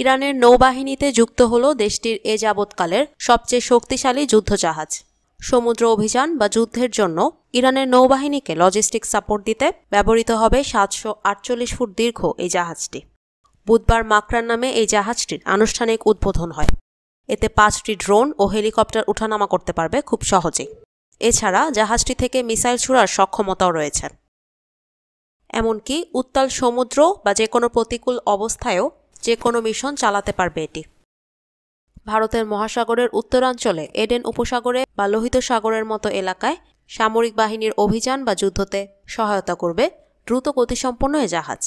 ইরানের নৌবাহিনীতে যুক্ত হল দেশটির এ যাবৎকালের সবচেয়ে শক্তিশালী যুদ্ধজাহাজ সমুদ্র অভিযান বা যুদ্ধের জন্য ইরানের নৌবাহিনীকে লজিস্টিক সাপোর্ট দিতে ব্যবহৃত হবে সাতশো আটচল্লিশ ফুট দীর্ঘ এই জাহাজটি বুধবার মাকরান নামে এই জাহাজটির আনুষ্ঠানিক উদ্বোধন হয় এতে পাঁচটি ড্রোন ও হেলিকপ্টার উঠানামা করতে পারবে খুব সহজেই এছাড়া জাহাজটি থেকে মিসাইল ছুড়ার সক্ষমতাও রয়েছে এমনকি উত্তাল সমুদ্র বা যে কোনো প্রতিকূল অবস্থায়ও যে কোনো মিশন চালাতে পারবে এটি ভারতের মহাসাগরের উত্তরাঞ্চলে এডেন উপসাগরে বা লোহিত সাগরের মতো এলাকায় সামরিক বাহিনীর অভিযান বা যুদ্ধতে সহায়তা করবে দ্রুত গতিসম্পন্ন এ জাহাজ